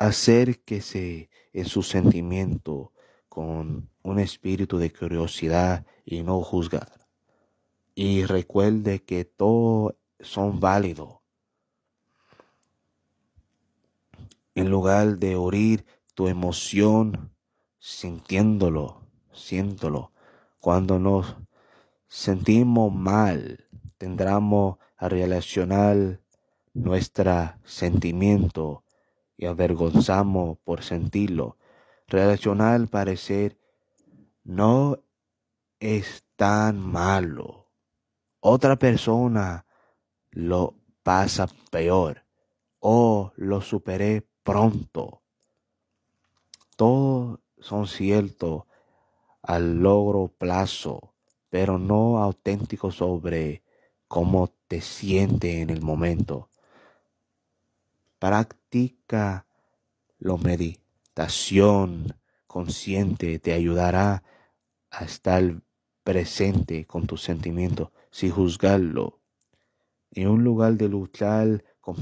acérquese en su sentimiento con un espíritu de curiosidad y no juzgar. Y recuerde que todos son válidos. En lugar de oír tu emoción sintiéndolo, siéntolo. Cuando nos sentimos mal, tendremos a relacionar nuestro sentimiento y avergonzamos por sentirlo. Relacionar al parecer no es tan malo. Otra persona lo pasa peor o lo superé pronto. Todos son ciertos al logro plazo, pero no auténticos sobre cómo te sientes en el momento. Practica la meditación consciente te ayudará a estar presente con tus sentimientos sin juzgarlo. En un lugar de luchar con